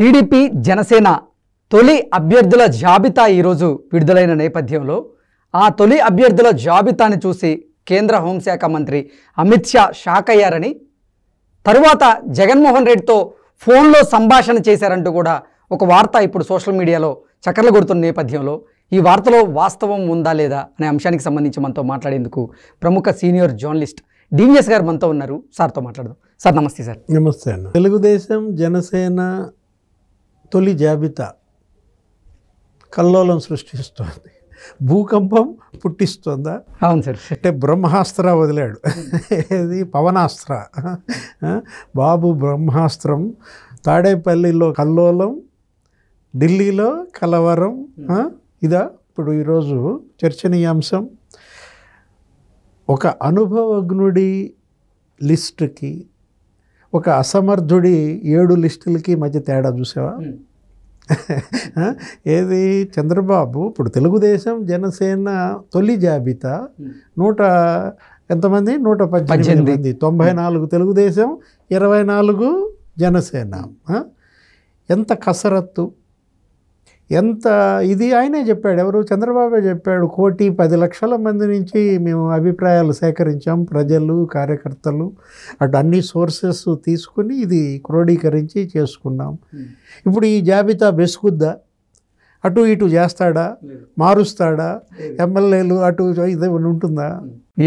TDP Janasena తొలి అభ్యర్థుల జాబితా ఈరోజు విడుదలైన నేపథ్యంలో ఆ తొలి అభ్యర్థుల జాబితాను చూసి కేంద్ర హోంశాఖ మంత్రి అమిత్ షా షాక్ అయ్యారని తరువాత జగన్మోహన్ రెడ్డితో ఫోన్లో సంభాషణ చేశారంటూ కూడా ఒక వార్త ఇప్పుడు సోషల్ మీడియాలో చక్కర్లు కొడుతున్న నేపథ్యంలో ఈ వార్తలో వాస్తవం ఉందా లేదా అనే అంశానికి సంబంధించి మనతో మాట్లాడేందుకు ప్రముఖ సీనియర్ జర్నలిస్ట్ డివిఎస్ గారు మనతో ఉన్నారు సార్తో మాట్లాడదాం సార్ నమస్తే సార్ నమస్తే తెలుగుదేశం జనసేన తొలి జాబితా కల్లోలం సృష్టిస్తోంది భూకంపం పుట్టిస్తుందా అవును సార్ అంటే బ్రహ్మాస్త్ర వదిలాడు ఇది పవనాస్త్ర బాబు బ్రహ్మాస్త్రం తాడేపల్లిలో కల్లోలం ఢిల్లీలో కలవరం ఇదా ఇప్పుడు ఈరోజు చర్చనీయాంశం ఒక అనుభవజ్ఞుడి లిస్టుకి ఒక అసమర్థుడి ఏడు లిస్టులకి మధ్య తేడా చూసావా ఏది చంద్రబాబు ఇప్పుడు తెలుగుదేశం జనసేన తొలి జాబితా నూట ఎంతమంది నూట పద్దెనిమిది మంది తొంభై నాలుగు తెలుగుదేశం ఇరవై నాలుగు జనసేన ఎంత కసరత్తు ఎంత ఇది ఆయనే చెప్పాడు ఎవరు చంద్రబాబే చెప్పాడు కోటి పది లక్షల మంది నుంచి మేము అభిప్రాయాలు సేకరించాం ప్రజలు కార్యకర్తలు అటు అన్ని సోర్సెస్ తీసుకుని ఇది క్రోడీకరించి చేసుకున్నాం ఇప్పుడు ఈ జాబితా బెసుకుద్దా అటు ఇటు చేస్తాడా మారుస్తాడా ఎమ్మెల్యేలు అటు ఇదే ఉంటుందా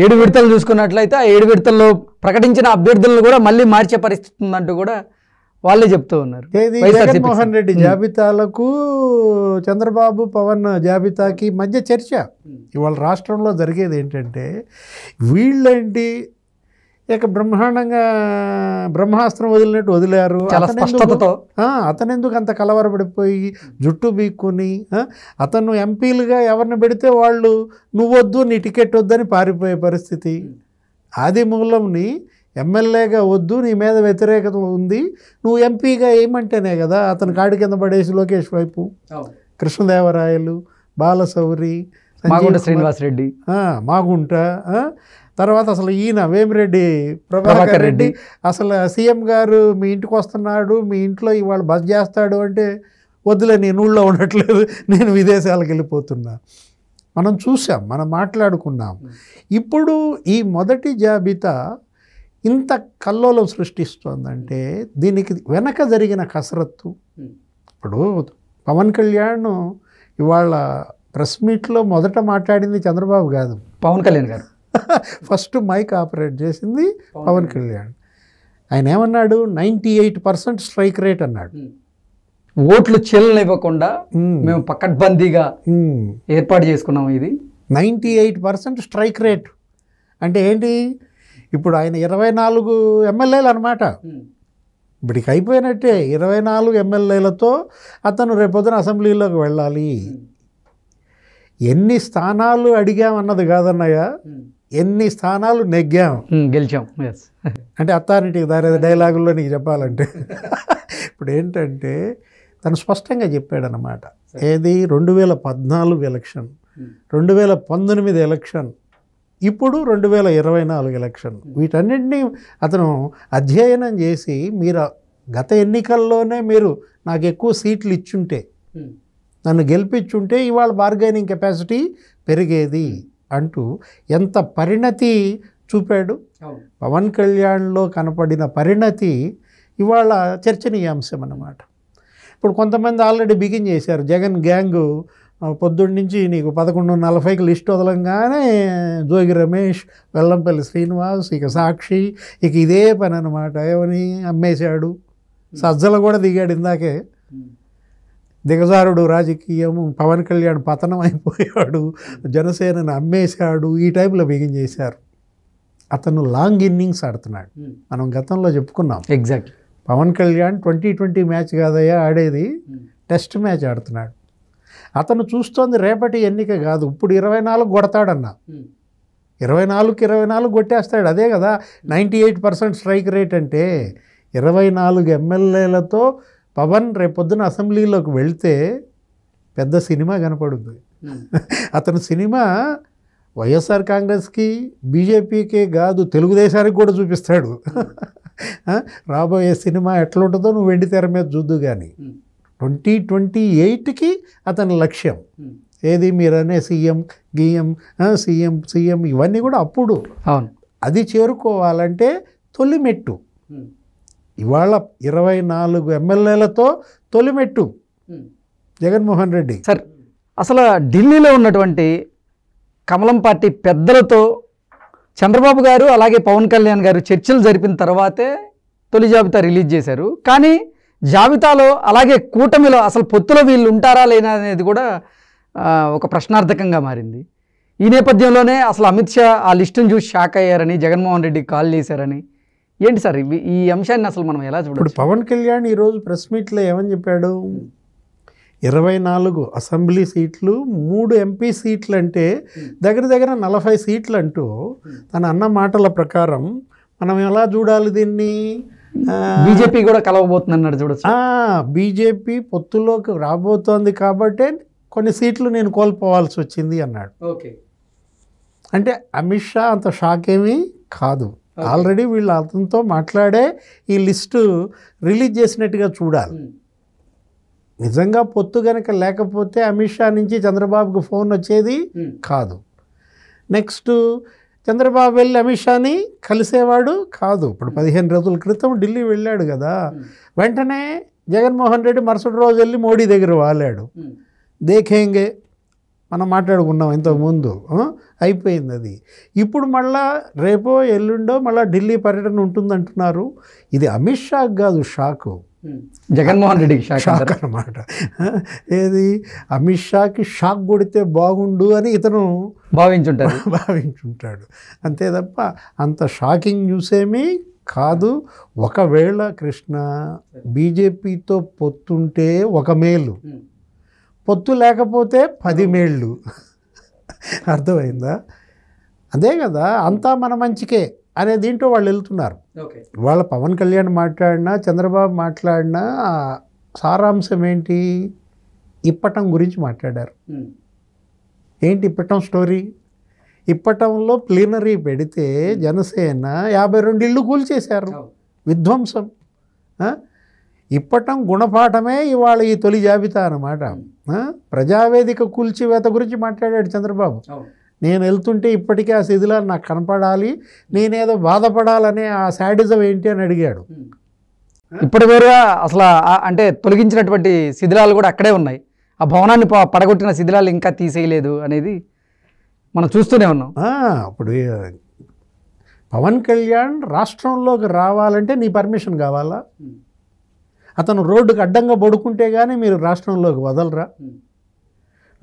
ఏడు విడతలు చూసుకున్నట్లయితే ఆ ఏడు విడతల్లో ప్రకటించిన అభ్యర్థులను కూడా మళ్ళీ మార్చే పరిస్థితి ఉందంటూ కూడా వాళ్ళే చెప్తూ ఉన్నారు జగన్మోహన్ రెడ్డి జాబితాలకు చంద్రబాబు పవన్ జాబితాకి మధ్య చర్చ ఇవాళ రాష్ట్రంలో జరిగేది ఏంటంటే వీళ్ళేంటి ఇక బ్రహ్మాండంగా బ్రహ్మాస్త్రం వదిలినట్టు వదిలారు అతను అతనెందుకు అంత కలవరపడిపోయి జుట్టు బీక్కుని అతను ఎంపీలుగా ఎవరిని పెడితే వాళ్ళు నువ్వొద్దు నీ టికెట్ వద్దని పారిపోయే పరిస్థితి ఆది మూలంని ఎమ్మెల్యేగా వద్దు నీ మీద వ్యతిరేకత ఉంది నువ్వు ఎంపీగా ఏమంటేనే కదా అతను కాడి కింద పడేసి లోకేష్ వైపు కృష్ణదేవరాయలు బాలసౌరి మాగుంట శ్రీనివాసరెడ్డి మాగుంట తర్వాత అసలు ఈయన వేమిరెడ్డి ప్రభాకర్ రెడ్డి అసలు సీఎం గారు మీ ఇంటికి వస్తున్నాడు మీ ఇంట్లో ఇవాళ బస్ చేస్తాడు అంటే వద్దులే నేను ఊళ్ళో ఉండట్లేదు నేను విదేశాలకు వెళ్ళిపోతున్నా మనం చూసాం మనం మాట్లాడుకున్నాం ఇప్పుడు ఈ మొదటి జాబితా ఇంత కల్లోలం సృష్టిస్తోందంటే దీనికి వెనక జరిగిన కసరత్తు ఇప్పుడు పవన్ కళ్యాణ్ ఇవాళ ప్రెస్ మీట్లో మొదట మాట్లాడింది చంద్రబాబు కాదు పవన్ కళ్యాణ్ గారు ఫస్ట్ మైక్ ఆపరేట్ చేసింది పవన్ కళ్యాణ్ ఆయన ఏమన్నాడు ninety eight percent strike rate అన్నాడు ఓట్లు చెల్లనివ్వకుండా మేము పక్కడ్బందీగా ఏర్పాటు చేసుకున్నాం ఇది ninety eight percent strike rate అంటే ఏంటి ఇప్పుడు ఆయన ఇరవై నాలుగు ఎమ్మెల్యేలు అనమాట ఇప్పటికి అయిపోయినట్టే ఇరవై నాలుగు ఎమ్మెల్యేలతో అతను రేపొద్దున అసెంబ్లీలోకి వెళ్ళాలి ఎన్ని స్థానాలు అడిగామన్నది కాదన్నయ్య ఎన్ని స్థానాలు నెగ్గాం గెలిచాం అంటే అత్తారింటికి దాని డైలాగుల్లో నీకు చెప్పాలంటే ఇప్పుడు ఏంటంటే తను స్పష్టంగా చెప్పాడనమాట ఏది రెండు వేల పద్నాలుగు ఎలక్షన్ రెండు వేల పంతొమ్మిది ఎలక్షన్ ఇప్పుడు రెండు వేల ఇరవై నాలుగు ఎలక్షన్ వీటన్నింటినీ అతను అధ్యయనం చేసి మీరు గత ఎన్నికల్లోనే మీరు నాకు ఎక్కువ సీట్లు ఇచ్చుంటే నన్ను గెలిపించుంటే ఇవాళ బార్గైనింగ్ కెపాసిటీ పెరిగేది అంటూ ఎంత పరిణతి చూపాడు పవన్ కళ్యాణ్లో కనపడిన పరిణతి ఇవాళ చర్చనీయాంశం అన్నమాట ఇప్పుడు కొంతమంది ఆల్రెడీ బిగిన్ చేశారు జగన్ గ్యాంగు పొద్దున్న నుంచి నీకు పదకొండు నలభైకి లిస్ట్ వదలంగానే జోగి రమేష్ వెల్లంపల్లి శ్రీనివాస్ ఇక సాక్షి ఇక ఇదే పని అనమాట ఏమని అమ్మేశాడు సజ్జలు కూడా దిగాడు ఇందాకే దిగజారుడు రాజకీయం పవన్ కళ్యాణ్ పతనం అయిపోయాడు జనసేనను అమ్మేశాడు ఈ టైప్లో బిగిన్ చేశారు అతను లాంగ్ ఇన్నింగ్స్ ఆడుతున్నాడు మనం గతంలో చెప్పుకున్నాం exact Pawan Kalyan twenty twenty match కాదయ్యా ఆడేది టెస్ట్ మ్యాచ్ ఆడుతున్నాడు అతను చూస్తోంది రేపటి ఎన్నిక కాదు ఇప్పుడు ఇరవై నాలుగు కొడతాడన్న ఇరవై నాలుగుకి ఇరవై నాలుగు కొట్టేస్తాడు అదే కదా ninety eight percent strike rate అంటే ఇరవై నాలుగు ఎమ్మెల్యేలతో పవన్ రేపొద్దున అసెంబ్లీలోకి వెళ్తే పెద్ద సినిమా కనపడుద్ది అతను సినిమా వైఎస్ఆర్ కాంగ్రెస్కి బీజేపీకి కాదు తెలుగుదేశానికి కూడా చూపిస్తాడు రాబోయే సినిమా ఎట్లుంటుందో నువ్వు వెండి తెర మీద చూద్దు కానీ ట్వంటీ ట్వంటీ ఎయిట్కి అతని లక్ష్యం hmm. ఏది మీరనే సీఎం గీఎం సీఎం సీఎం ఇవన్నీ కూడా అప్పుడు అవును అది చేరుకోవాలంటే తొలిమెట్టు hmm. ఇవాళ ఇరవై నాలుగు ఎమ్మెల్యేలతో తొలిమెట్టు hmm. జగన్మోహన్ రెడ్డి సార్ అసలు ఢిల్లీలో ఉన్నటువంటి కమలం పార్టీ పెద్దలతో చంద్రబాబు గారు అలాగే పవన్ కళ్యాణ్ గారు చర్చలు జరిపిన తర్వాతే తొలి జాబితా రిలీజ్ చేశారు కానీ జాబితాలో అలాగే కూటమిలో అసలు పొత్తులో వీళ్ళు ఉంటారా లేనా అనేది కూడా ఒక ప్రశ్నార్థకంగా మారింది ఈ నేపథ్యంలోనే అసలు అమిత్ షా ఆ లిస్టును చూసి షాక్ అయ్యారని జగన్మోహన్ రెడ్డి కాల్ చేశారని ఏంటి సార్ ఈ అంశాన్ని అసలు మనం ఎలా చూడండి పవన్ కళ్యాణ్ ఈరోజు ప్రెస్ మీట్లో ఏమని చెప్పాడు ఇరవై నాలుగు అసెంబ్లీ సీట్లు మూడు ఎంపీ సీట్లు అంటే దగ్గర దగ్గర నలభై సీట్లు అంటూ తన అన్న మాటల ప్రకారం మనం ఎలా చూడాలి దీన్ని బీజేపీ కూడా కలవబోతుంది అన్నాడు చూడొచ్చు బీజేపీ పొత్తుల్లోకి రాబోతోంది కాబట్టి కొన్ని సీట్లు నేను కోల్పోవాల్సి వచ్చింది అన్నాడు ఓకే అంటే అమిత్ షా అంత షాక్ ఏమీ కాదు ఆల్రెడీ వీళ్ళు అతనితో మాట్లాడే ఈ లిస్టు రిలీజ్ చేసినట్టుగా చూడాలి నిజంగా పొత్తు కనుక లేకపోతే అమిత్ షా నుంచి చంద్రబాబుకు ఫోన్ వచ్చేది కాదు నెక్స్ట్ చంద్రబాబు వెళ్ళి అమిత్ షాని కలిసేవాడు కాదు ఇప్పుడు పదిహేను రోజుల క్రితం ఢిల్లీ వెళ్ళాడు కదా వెంటనే జగన్మోహన్ రెడ్డి మరుసటి రోజు వెళ్ళి మోడీ దగ్గర వాలాడు దేఖేంగే మనం మాట్లాడుకున్నాం ఇంతకుముందు అయిపోయింది అది ఇప్పుడు మళ్ళా రేపో ఎల్లుండో మళ్ళీ ఢిల్లీ పర్యటన ఉంటుందంటున్నారు ఇది అమిత్ షాక్ కాదు షాకు జగన్మోహన్ రెడ్డికి షాక్ అనమాట ఏది అమిత్ షాకి షాక్ కొడితే బాగుండు అని ఇతను భావించుంటాడు భావించుంటాడు అంతే తప్ప అంత షాకింగ్ న్యూస్ ఏమీ కాదు ఒకవేళ కృష్ణ బీజేపీతో పొత్తుంటే ఒక మేలు పొత్తు లేకపోతే పది మేళ్ళు అర్థమైందా అదే కదా అంతా మన మంచికే అనే దీంట్లో వాళ్ళు వెళ్తున్నారు వాళ్ళ పవన్ కళ్యాణ్ మాట్లాడినా చంద్రబాబు మాట్లాడినా సారాంశం ఏంటి ఇప్పటం గురించి మాట్లాడారు ఏంటి ఇప్పటం స్టోరీ ఇప్పటంలో ప్లీనరీ పెడితే జనసేన యాభై రెండు ఇళ్ళు కూల్చేశారు విధ్వంసం ఇప్పటం గుణపాఠమే ఇవాళ ఈ తొలి జాబితా అన్నమాట ప్రజావేదిక కూల్చివేత గురించి మాట్లాడాడు చంద్రబాబు నేను వెళ్తుంటే ఇప్పటికీ ఆ శిథిలాలు నాకు కనపడాలి నేనేదో బాధపడాలనే ఆ శాడిజం ఏంటి అని అడిగాడు hmm. ఇప్పటి వేరుగా అసలు అంటే తొలగించినటువంటి శిథిలాలు కూడా అక్కడే ఉన్నాయి ఆ భవనాన్ని పడగొట్టిన శిథిలాలు ఇంకా తీసేయలేదు అనేది మనం చూస్తూనే ఉన్నాం అప్పుడు పవన్ కళ్యాణ్ రాష్ట్రంలోకి రావాలంటే నీ పర్మిషన్ కావాలా hmm. అతను రోడ్డుకు అడ్డంగా పడుకుంటే కానీ మీరు రాష్ట్రంలోకి వదలరా hmm.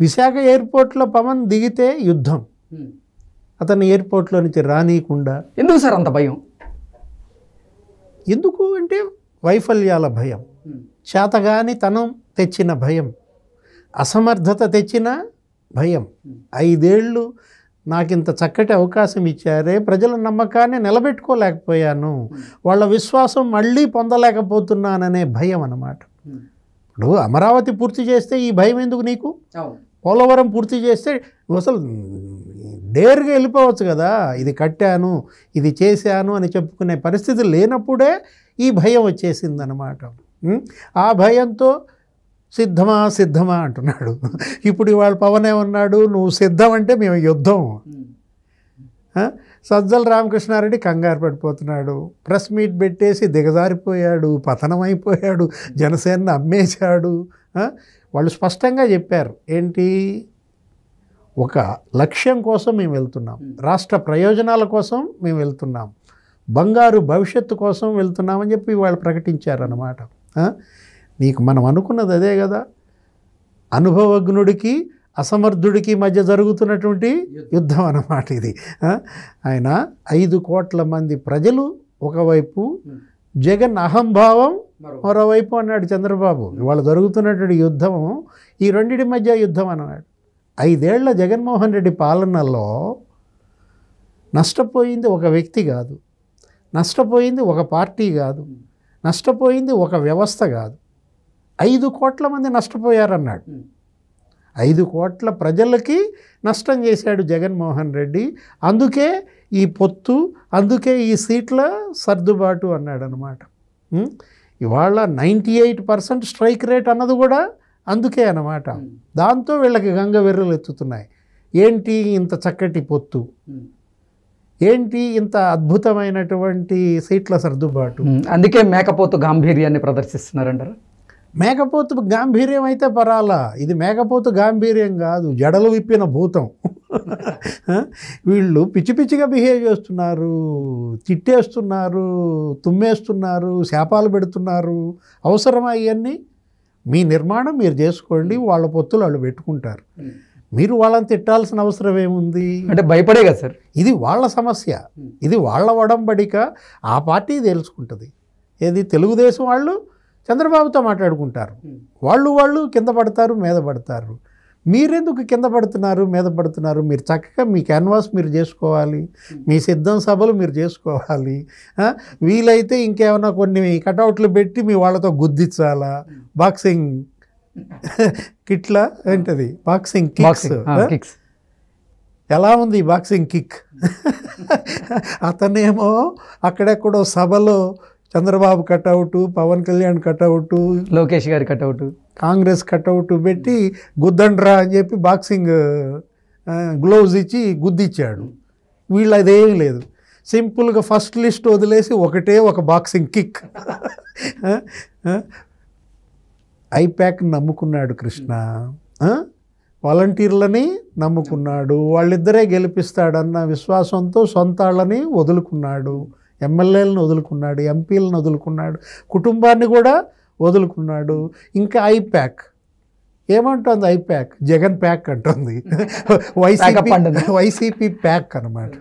విశాఖ ఎయిర్పోర్ట్లో పవన్ దిగితే యుద్ధం అతన్ని నుంచి రానియకుండా ఎందుకు సార్ అంత భయం ఎందుకు అంటే వైఫల్యాల భయం చేతగాని తనం తెచ్చిన భయం అసమర్థత తెచ్చిన భయం ఐదేళ్ళు నాకు ఇంత చక్కటి అవకాశం ఇచ్చారే ప్రజల నమ్మకాన్ని నిలబెట్టుకోలేకపోయాను వాళ్ళ విశ్వాసం మళ్ళీ పొందలేకపోతున్నాననే భయం అన్నమాట ఇప్పుడు అమరావతి పూర్తి చేస్తే ఈ భయం ఎందుకు నీకు పోలవరం పూర్తి చేస్తే అసలు డేర్గా వెళ్ళిపోవచ్చు కదా ఇది కట్టాను ఇది చేశాను అని చెప్పుకునే పరిస్థితి లేనప్పుడే ఈ భయం వచ్చేసిందనమాట ఆ భయంతో సిద్ధమా సిద్ధమా అంటున్నాడు ఇప్పుడు ఇవాళ పవనే ఉన్నాడు నువ్వు సిద్ధం అంటే మేము యుద్ధం సజ్జల రామకృష్ణారెడ్డి కంగారు పడిపోతున్నాడు ప్రెస్ మీట్ పెట్టేసి దిగజారిపోయాడు పతనమైపోయాడు జనసేనను అమ్మేశాడు వాళ్ళు స్పష్టంగా చెప్పారు ఏంటి ఒక లక్ష్యం కోసం మేము వెళ్తున్నాం రాష్ట్ర ప్రయోజనాల కోసం మేము వెళ్తున్నాం బంగారు భవిష్యత్తు కోసం వెళ్తున్నామని చెప్పి వాళ్ళు ప్రకటించారు అన్నమాట నీకు మనం అనుకున్నది అదే కదా అనుభవజ్ఞుడికి అసమర్థుడికి మధ్య జరుగుతున్నటువంటి యుద్ధం అన్నమాట ఇది ఆయన ఐదు కోట్ల మంది ప్రజలు ఒకవైపు జగన్ అహంభావం మరోవైపు అన్నాడు చంద్రబాబు ఇవాళ జరుగుతున్నటువంటి యుద్ధం ఈ రెండింటి మధ్య యుద్ధం అన్నాడు ఐదేళ్ల జగన్మోహన్ రెడ్డి పాలనలో నష్టపోయింది ఒక వ్యక్తి కాదు నష్టపోయింది ఒక పార్టీ కాదు నష్టపోయింది ఒక వ్యవస్థ కాదు ఐదు కోట్ల మంది నష్టపోయారన్నాడు ఐదు కోట్ల ప్రజలకి నష్టం చేశాడు జగన్మోహన్ రెడ్డి అందుకే ఈ పొత్తు అందుకే ఈ సీట్ల సర్దుబాటు అన్నాడనమాట ఇవాళ ninety eight percent strike rate అన్నది కూడా అందుకే అనమాట దాంతో వీళ్ళకి గంగ వెర్రలు ఎత్తుతున్నాయి ఏంటి ఇంత చక్కటి పొత్తు ఏంటి ఇంత అద్భుతమైనటువంటి సీట్ల సర్దుబాటు అందుకే మేకపోతు గాంభీర్యాన్ని ప్రదర్శిస్తున్నారంటారు మేకపోతు గాంభీర్యం అయితే పరాలా ఇది మేకపోతు గాంభీర్యం కాదు జడలు విప్పిన భూతం వీళ్ళు పిచ్చి పిచ్చిగా బిహేవ్ చేస్తున్నారు తిట్టేస్తున్నారు తుమ్మేస్తున్నారు శాపాలు పెడుతున్నారు అవసరమా ఇవన్నీ మీ నిర్మాణం మీరు చేసుకోండి వాళ్ళ పొత్తులు వాళ్ళు పెట్టుకుంటారు మీరు వాళ్ళని తిట్టాల్సిన అవసరం ఏముంది అంటే భయపడే కదా సార్ ఇది వాళ్ళ సమస్య ఇది వాళ్ళ వడంబడిక ఆ పార్టీ తెలుసుకుంటుంది ఏది తెలుగుదేశం వాళ్ళు చంద్రబాబుతో మాట్లాడుకుంటారు వాళ్ళు వాళ్ళు కింద పడతారు మీద పడతారు మీరెందుకు కింద పడుతున్నారు మీద పడుతున్నారు మీరు చక్కగా మీ క్యాన్వాస్ మీరు చేసుకోవాలి మీ సిద్ధం సభలు మీరు చేసుకోవాలి వీలైతే ఇంకేమైనా కొన్ని కటౌట్లు పెట్టి మీ వాళ్ళతో గుద్దించాలా బాక్సింగ్ కిట్లా ఏంటది బాక్సింగ్ కిక్స్ ఎలా ఉంది బాక్సింగ్ కిక్ అతనేమో అక్కడెక్కడో సభలో చంద్రబాబు కట్అవుట్ పవన్ కళ్యాణ్ కట్అవుట్ లోకేష్ గారి కట్అవుట్ కాంగ్రెస్ కట్అవుట్ పెట్టి గుద్దండ్రా అని చెప్పి బాక్సింగ్ గ్లోవ్స్ ఇచ్చి గుద్దిచ్చాడు వీళ్ళు అదేం లేదు సింపుల్గా ఫస్ట్ లిస్ట్ వదిలేసి ఒకటే ఒక బాక్సింగ్ కిక్ ఐప్యాక్ నమ్ముకున్నాడు కృష్ణ వాలంటీర్లని నమ్ముకున్నాడు వాళ్ళిద్దరే గెలిపిస్తాడన్న విశ్వాసంతో సొంతాళ్ళని వదులుకున్నాడు ఎమ్మెల్యేలను వదులుకున్నాడు ఎంపీలను వదులుకున్నాడు కుటుంబాన్ని కూడా వదులుకున్నాడు ఇంకా ఐప్యాక్ ఏమంటుంది ఐప్యాక్ జగన్ ప్యాక్ అంటుంది వైసీపీ వైసీపీ ప్యాక్ అనమాట